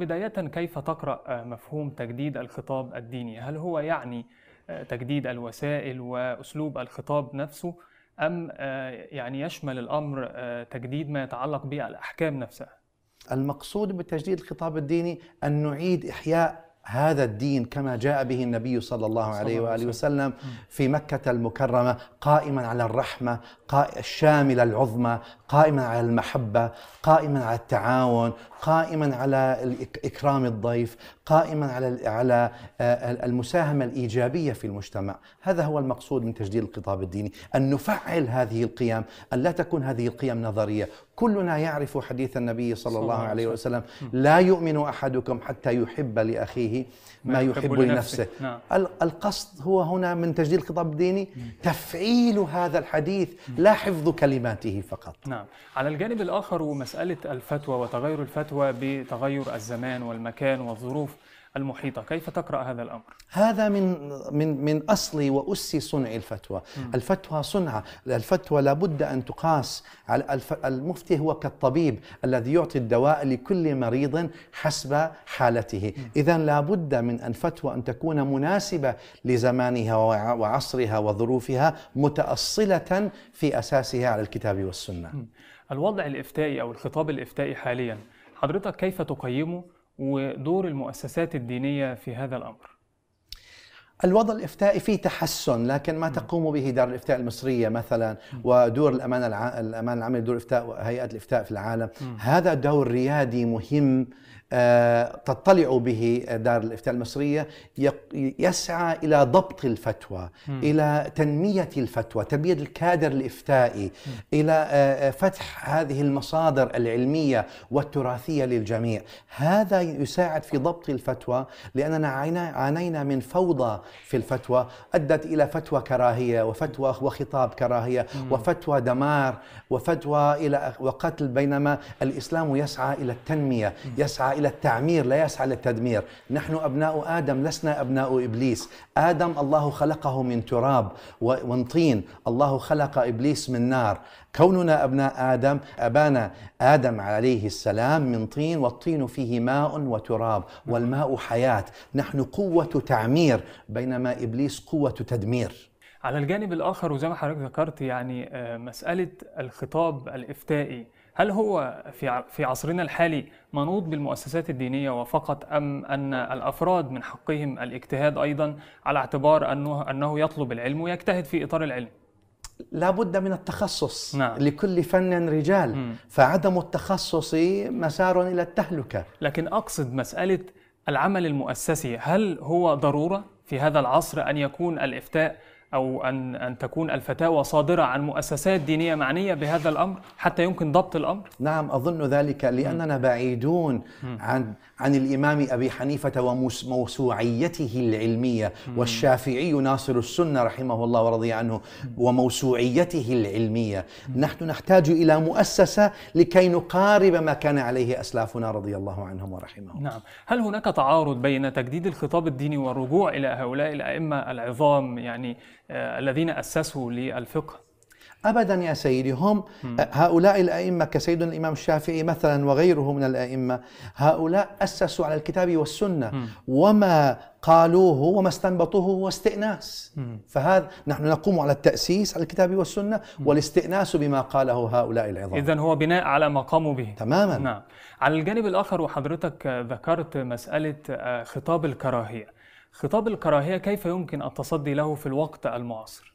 بداية كيف تقرأ آه، مفهوم تجديد الخطاب الديني؟ هل هو يعني آه، تجديد الوسائل وأسلوب الخطاب نفسه أم آه، يعني يشمل الأمر تجديد ما يتعلق بالأحكام نفسها؟ المقصود بتجديد الخطاب الديني أن نعيد إحياء هذا الدين كما جاء به النبي صلى الله عليه وآله وسلم في مكة المكرمة قائما على الرحمة الشاملة العظمى قائما على المحبة قائما على التعاون قائما على إكرام الضيف قائما على على آه، المساهمة الإيجابية في المجتمع هذا هو المقصود من تجديد الخطاب الديني أن نفعل هذه القيم أن لا تكون هذه القيم نظرية كلنا يعرف حديث النبي صلى الله عليه وسلم لا يؤمن أحدكم حتى يحب لأخيه ما يحب لنفسه نعم. القصد هو هنا من تجديد الخطاب الديني تفعيل هذا الحديث لا حفظ كلماته فقط نعم على الجانب الآخر مسألة الفتوى وتغير الفتوى بتغير الزمان والمكان والظروف المحيطة كيف تقرأ هذا الأمر؟ هذا من من من أصل وأس صنع الفتوى م. الفتوى صنعة الفتوى لابد أن تقاس على المفتي هو كالطبيب الذي يعطي الدواء لكل مريض حسب حالته إذا لابد من أن فتوى أن تكون مناسبة لزمانها وعصرها وظروفها متأصلة في أساسها على الكتاب والسنة م. الوضع الإفتائي أو الخطاب الإفتائي حاليا حضرتك كيف تقيمه ودور المؤسسات الدينية في هذا الأمر؟ الوضع الافتائي فيه تحسن لكن ما تقوم به دار الافتاء المصريه مثلا ودور الامانه الع... الامان العام لدور الافتاء وهيئه الافتاء في العالم هذا دور ريادي مهم آه، تطلع به دار الافتاء المصريه يسعى الى ضبط الفتوى، م. الى تنميه الفتوى، تنميه الكادر الافتائي، م. الى آه، آه، فتح هذه المصادر العلميه والتراثيه للجميع، هذا يساعد في ضبط الفتوى لاننا عانينا من فوضى في الفتوى ادت الى فتوى كراهيه وفتوى وخطاب كراهيه م. وفتوى دمار وفتوى الى وقتل بينما الاسلام يسعى الى التنميه، يسعى إلى التعمير لا يسعى للتدمير نحن أبناء آدم لسنا أبناء إبليس آدم الله خلقه من تراب وطين الله خلق إبليس من نار كوننا أبناء آدم أبانا آدم عليه السلام من طين والطين فيه ماء وتراب والماء حياة نحن قوة تعمير بينما إبليس قوة تدمير على الجانب الآخر وزي ما حضرتك ذكرت يعني آه، مسألة الخطاب الإفتائي هل هو في في عصرنا الحالي منوط بالمؤسسات الدينية وفقط أم أن الأفراد من حقهم الاجتهاد أيضا على اعتبار أنه, أنه يطلب العلم ويجتهد في إطار العلم؟ لابد من التخصص نعم. لكل فن رجال م. فعدم التخصص مسار إلى التهلكة لكن أقصد مسألة العمل المؤسسي هل هو ضرورة في هذا العصر أن يكون الإفتاء أو أن أن تكون الفتاوى صادرة عن مؤسسات دينية معنية بهذا الأمر حتى يمكن ضبط الأمر؟ نعم أظن ذلك لأننا بعيدون عن عن الإمام أبي حنيفة وموسوعيته العلمية والشافعي ناصر السنة رحمه الله ورضي عنه وموسوعيته العلمية نحن نحتاج إلى مؤسسة لكي نقارب ما كان عليه أسلافنا رضي الله عنهم ورحمهم نعم هل هناك تعارض بين تجديد الخطاب الديني والرجوع إلى هؤلاء الأئمة العظام يعني آه، الذين أسسوا للفقه ابدا يا سيدي هم آه، هؤلاء الائمه كسيدنا الامام الشافعي مثلا وغيره من الائمه هؤلاء اسسوا على الكتاب والسنه وما قالوه وما استنبطوه هو استئناس فهذا نحن نقوم على التاسيس على الكتاب والسنه والاستئناس بما قاله هؤلاء العظام اذا هو بناء على ما قاموا به تماما نعم على الجانب الاخر وحضرتك ذكرت مساله آه، خطاب الكراهيه خطاب الكراهية كيف يمكن التصدي له في الوقت المعاصر؟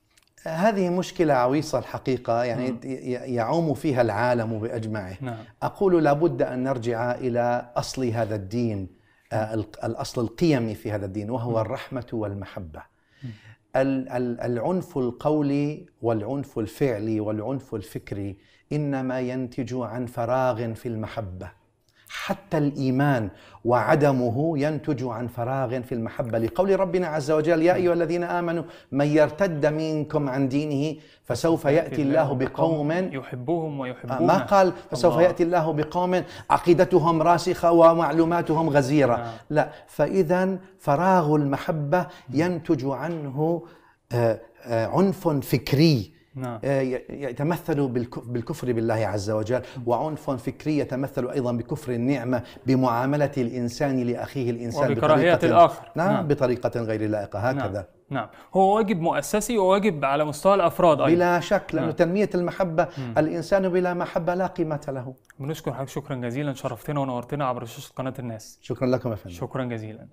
هذه مشكلة عويصة الحقيقة يعني م. نعم. يعوم فيها العالم بأجمعه نعم. أقول لابد أن نرجع إلى أصل هذا الدين آه، الأصل القيمي في هذا الدين وهو نعم. الرحمة والمحبة م. نعم. العنف القولي والعنف الفعلي والعنف الفكري إنما ينتج عن فراغ في المحبة حتى الايمان وعدمه ينتج عن فراغ في المحبه لقول ربنا عز وجل يا ايها الذين امنوا من يرتد منكم عن دينه فسوف ياتي الله بقوم يحبهم ويحبونه آه، ما قال فسوف ياتي الله بقوم عقيدتهم راسخه ومعلوماتهم غزيره آه. لا فاذا فراغ المحبه ينتج عنه آه، عنف فكري نعم. آه، بالكفر بالله عز وجل وعنف فكري يتمثل أيضا بكفر النعمة بمعاملة الإنسان لأخيه الإنسان وبكراهية الآخر نعم, نعم بطريقة غير لائقة نعم. هكذا نعم. نعم هو واجب مؤسسي وواجب على مستوى الافراد ايضا بلا شك لانه نعم. تنميه المحبه مم. الانسان بلا محبه لا قيمه له بنشكر حضرتك شكرا جزيلا شرفتنا ونورتنا عبر شاشه قناه الناس شكرا لكم يا فندم شكرا جزيلا